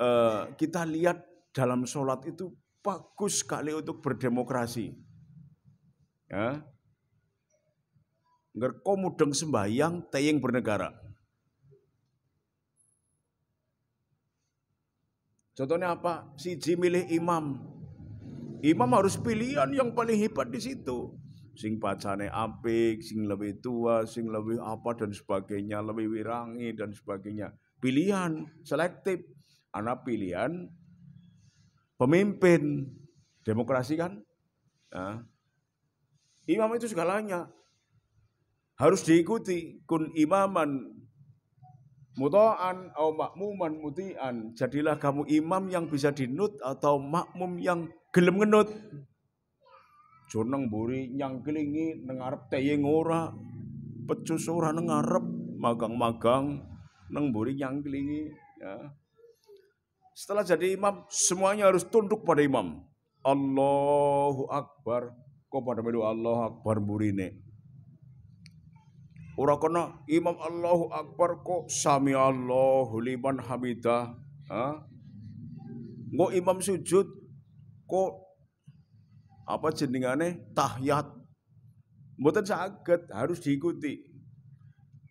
uh, kita lihat dalam sholat itu bagus sekali untuk berdemokrasi. Ya. Ngerko sembahyang, teying bernegara. Contohnya apa? Siji milih imam. Imam harus pilihan yang paling hebat di situ. Sing pacane apik, sing lebih tua, sing lebih apa dan sebagainya, lebih wirangi dan sebagainya. Pilihan selektif. Anak pilihan pemimpin demokrasi kan. Nah, imam itu segalanya. Harus diikuti. Kun imaman muto'an atau makmuman muti'an. Jadilah kamu imam yang bisa dinut atau makmum yang gelem ngenut. jurnang buri yang kelingi nengarep teyeng ora. Pecus ora nengarep magang-magang neng buri yang kelingi ya setelah jadi imam, semuanya harus tunduk pada imam. Allahu Akbar. Kau pada melu Allah Akbar burine. Ora kena imam Allahu Akbar kok sami Allahu liman hamidah. Ha? Ngo imam sujud kok apa jenengane tahyat Mboten saged harus diikuti.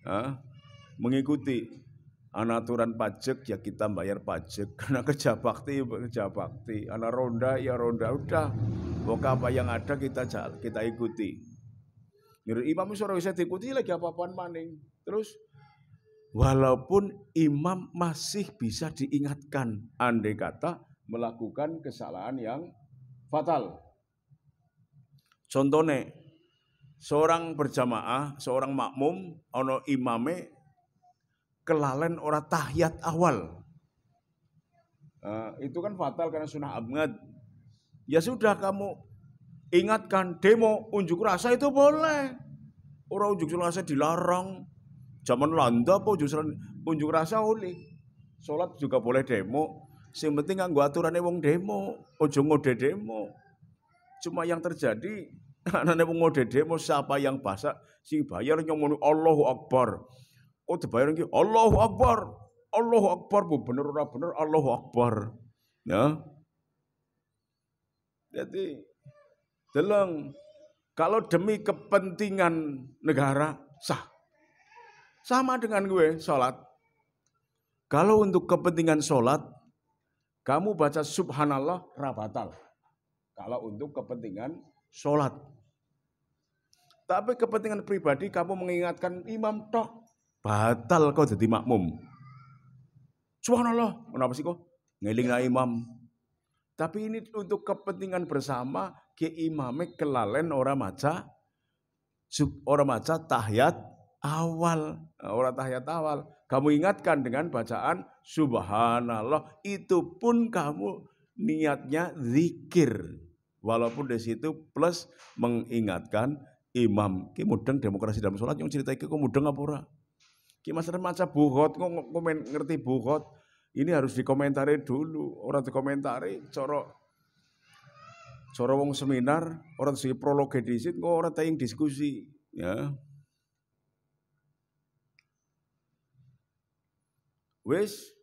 Ha? Mengikuti. Anak aturan pajak ya kita bayar pajak. Karena kerja bakti ya kerja bakti. Anak ronda ya ronda. Udah. Pokoknya apa yang ada kita jal, kita ikuti. Menurut Imam Surah bisa diikuti lagi apa-apaan maning. Terus walaupun imam masih bisa diingatkan. Andai kata melakukan kesalahan yang fatal. Contohnya, seorang berjamaah, seorang makmum, ono imame kelalen ora tahiyat awal. Uh, itu kan fatal karena sunnah abngad. Ya sudah kamu ingatkan demo unjuk rasa itu boleh. Orang unjuk rasa dilarang. Zaman Landa apa unjuk, rasa oleh. Sholat juga boleh demo. Yang penting gua aturannya wong demo, ojo ngode demo. Cuma yang terjadi anane wong ngode demo siapa yang basah si bayar nyomoni Allahu Akbar. Oh dibayar iki Allahu Akbar. Allahu Akbar bu bener ora bener Allahu Akbar. Ya. Jadi deleng kalau demi kepentingan negara sah. Sama dengan gue sholat. Kalau untuk kepentingan sholat, kamu baca subhanallah rabatal. Kalau untuk kepentingan sholat. Tapi kepentingan pribadi kamu mengingatkan imam tok batal kau jadi makmum. Subhanallah, kenapa sih kok Ngeling imam. Tapi ini untuk kepentingan bersama, ke imamnya kelalen orang maca, orang maca tahyat awal. Nah, orang tahyat awal. Kamu ingatkan dengan bacaan subhanallah. Itu pun kamu niatnya zikir. Walaupun di situ plus mengingatkan imam. Ki mudeng demokrasi dalam sholat yang cerita iki kok mudeng apa ora? Ki remaja maca buhot, komen ngerti buhot. Ini harus dikomentari dulu. Orang dikomentari, coro coro wong seminar, orang si prologe disit, kok orang tayang diskusi, ya. Wes,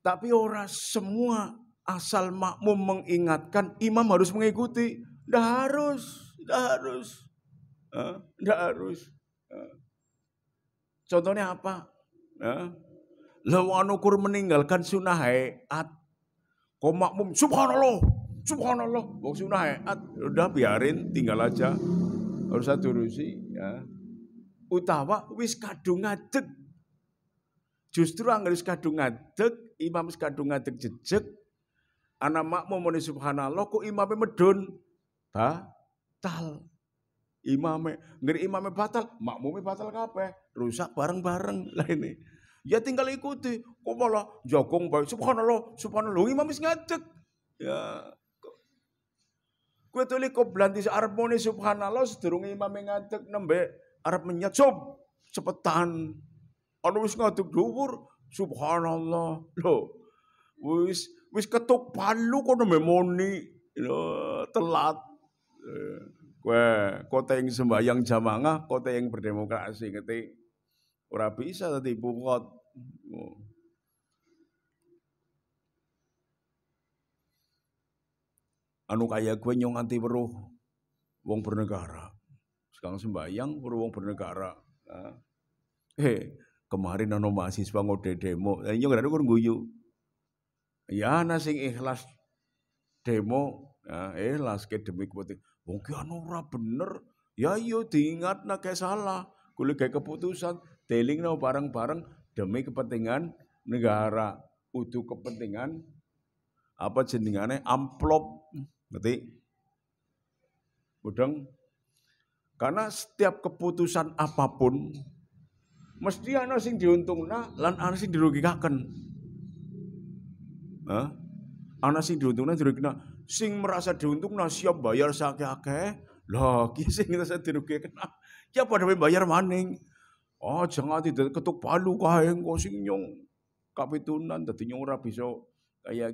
Tapi orang semua asal makmum mengingatkan, imam harus mengikuti. Tidak harus, tidak harus, tidak harus. Contohnya apa? Lawanukur meninggalkan sunnah hayat. Kau makmum, subhanallah, subhanallah. bok sunnah hayat, udah biarin, tinggal aja. Harus satu rusi. Ya. Utawa wis kadung ngadeg. Justru anggar wis kadung ngadeg, imam wis kadung ngadeg jejek, anak makmu muni subhanallah kok imame medun. Batal. Imame, ngeri imame batal, makmume batal kabeh. Rusak bareng-bareng lah ini. Ya tinggal ikuti. Kok malah jagung baik. Subhanallah, subhanallah. Imam wis ngadeg. Ya. Kue tuli arab searmoni subhanallah sedurung imam ngajak nembe arab menyat sob cepetan. Anu wis ngadeg dhuwur subhanallah. Loh. Wis wis ketuk palu kono memoni telat Kue kota yang sembahyang jamangah, kota yang berdemokrasi ngerti ora bisa tadi bukot. anu kaya gue nyong anti peruh, wong bernegara sekarang sembahyang peruh wong bernegara nah. eh kemarin anu mahasiswa ngode demo nyong ada kurang guyu Ya ana sing ikhlas demo ya, ikhlas ke demi kepentingan. Wong ki anu ora bener. Ya yo iya, diingat nak kayak salah. Kulo kayak keputusan telingno bareng-bareng demi kepentingan negara. Utuh kepentingan apa jenengane amplop. Ngerti? udang Karena setiap keputusan apapun mesti ana sing diuntungna lan ana sing dirugikaken. Hah? Ana sing diuntungna dirugikna, sing merasa diuntungna siap bayar sakeh-akeh. Lah, ki sing merasa dirugikna, ya padha bayar maning. Oh, jangan tidak ketuk palu kae engko sing nyong kapitunan dadi nyong ora bisa kaya